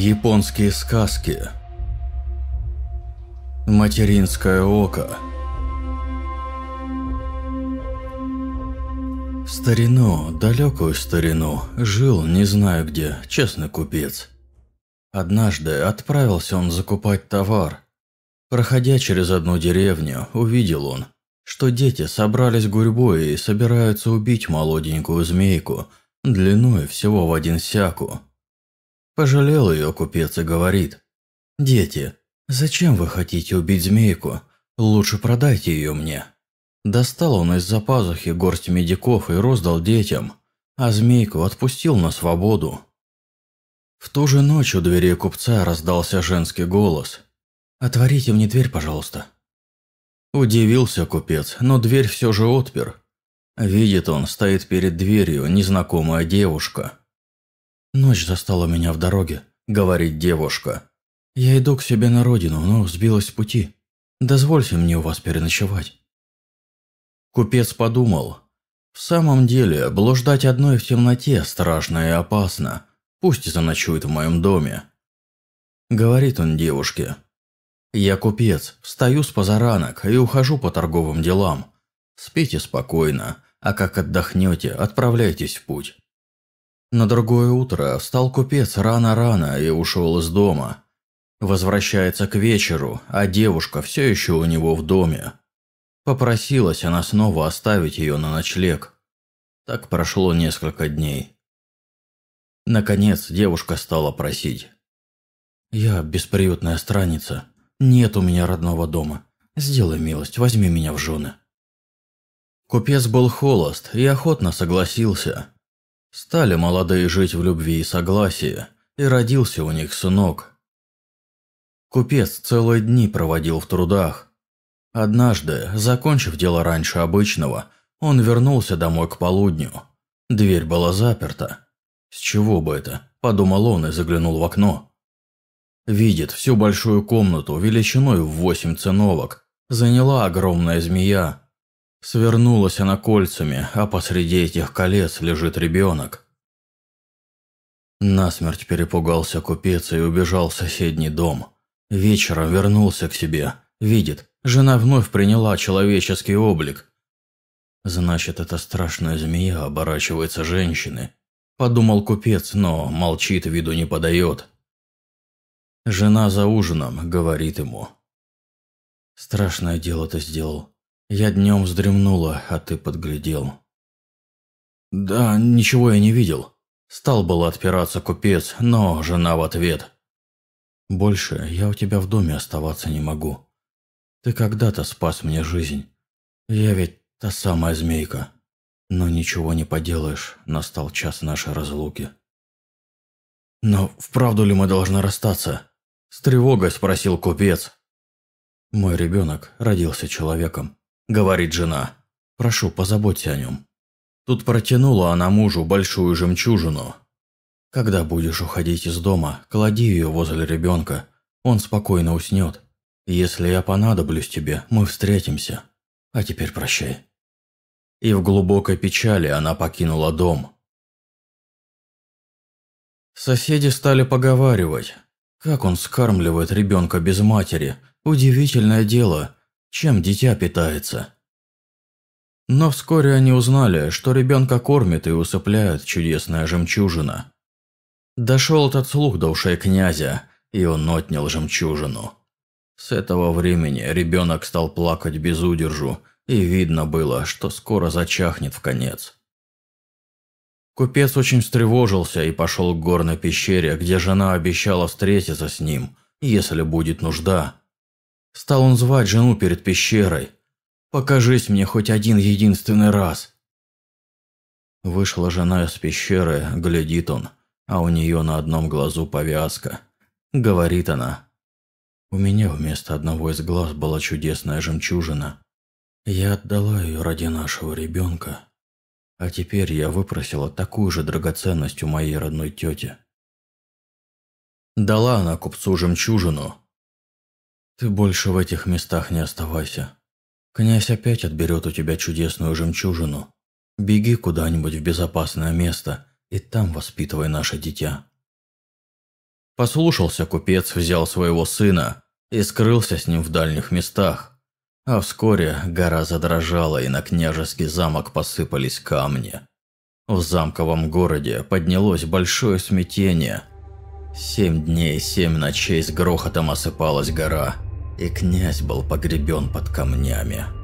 Японские сказки. Материнское око. В старину, далекую старину, жил не знаю где, честный купец. Однажды отправился он закупать товар. Проходя через одну деревню, увидел он, что дети собрались гурьбой и собираются убить молоденькую змейку, длиной всего в один сяку – Пожалел ее купец и говорит. «Дети, зачем вы хотите убить змейку? Лучше продайте ее мне». Достал он из-за пазухи горсть медиков и роздал детям, а змейку отпустил на свободу. В ту же ночь у двери купца раздался женский голос. «Отворите мне дверь, пожалуйста». Удивился купец, но дверь все же отпер. Видит он, стоит перед дверью незнакомая девушка. «Ночь застала меня в дороге», – говорит девушка. «Я иду к себе на родину, но сбилась с пути. Дозвольте мне у вас переночевать». Купец подумал. «В самом деле, блуждать одной в темноте страшно и опасно. Пусть и заночует в моем доме». Говорит он девушке. «Я купец, встаю с позаранок и ухожу по торговым делам. Спите спокойно, а как отдохнете, отправляйтесь в путь». На другое утро встал купец рано-рано и ушел из дома. Возвращается к вечеру, а девушка все еще у него в доме. Попросилась она снова оставить ее на ночлег. Так прошло несколько дней. Наконец девушка стала просить. «Я бесприютная страница. Нет у меня родного дома. Сделай милость, возьми меня в жены». Купец был холост и охотно согласился. Стали молодые жить в любви и согласии, и родился у них сынок. Купец целые дни проводил в трудах. Однажды, закончив дело раньше обычного, он вернулся домой к полудню. Дверь была заперта. «С чего бы это?» – подумал он и заглянул в окно. Видит всю большую комнату величиной в восемь циновок. Заняла огромная змея, Свернулась она кольцами, а посреди этих колец лежит ребенок. Насмерть перепугался купец и убежал в соседний дом. Вечером вернулся к себе. Видит, жена вновь приняла человеческий облик. Значит, эта страшная змея оборачивается женщиной. Подумал купец, но молчит, виду не подает. Жена за ужином, говорит ему. Страшное дело ты сделал. Я днем вздремнула, а ты подглядел. Да, ничего я не видел. Стал было отпираться купец, но жена в ответ. Больше я у тебя в доме оставаться не могу. Ты когда-то спас мне жизнь. Я ведь та самая змейка. Но ничего не поделаешь, настал час нашей разлуки. Но вправду ли мы должны расстаться? С тревогой спросил купец. Мой ребенок родился человеком, говорит жена. «Прошу, позаботься о нем». Тут протянула она мужу большую жемчужину. «Когда будешь уходить из дома, клади ее возле ребенка. Он спокойно уснет. Если я понадоблюсь тебе, мы встретимся. А теперь прощай». И в глубокой печали она покинула дом. Соседи стали поговаривать. Как он скармливает ребенка без матери. Удивительное дело – чем дитя питается. Но вскоре они узнали, что ребенка кормит и усыпляет чудесная жемчужина. Дошел этот слух до ушей князя, и он отнял жемчужину. С этого времени ребенок стал плакать без удержу, и видно было, что скоро зачахнет в конец. Купец очень встревожился и пошел к горной пещере, где жена обещала встретиться с ним, если будет нужда. Стал он звать жену перед пещерой. «Покажись мне хоть один единственный раз!» Вышла жена из пещеры, глядит он, а у нее на одном глазу повязка. Говорит она. «У меня вместо одного из глаз была чудесная жемчужина. Я отдала ее ради нашего ребенка. А теперь я выпросила такую же драгоценность у моей родной тети». Дала она купцу жемчужину, ты больше в этих местах не оставайся. Князь опять отберет у тебя чудесную жемчужину. Беги куда-нибудь в безопасное место и там воспитывай наше дитя». Послушался купец, взял своего сына и скрылся с ним в дальних местах. А вскоре гора задрожала, и на княжеский замок посыпались камни. В замковом городе поднялось большое смятение. Семь дней семь ночей с грохотом осыпалась гора – и князь был погребен под камнями.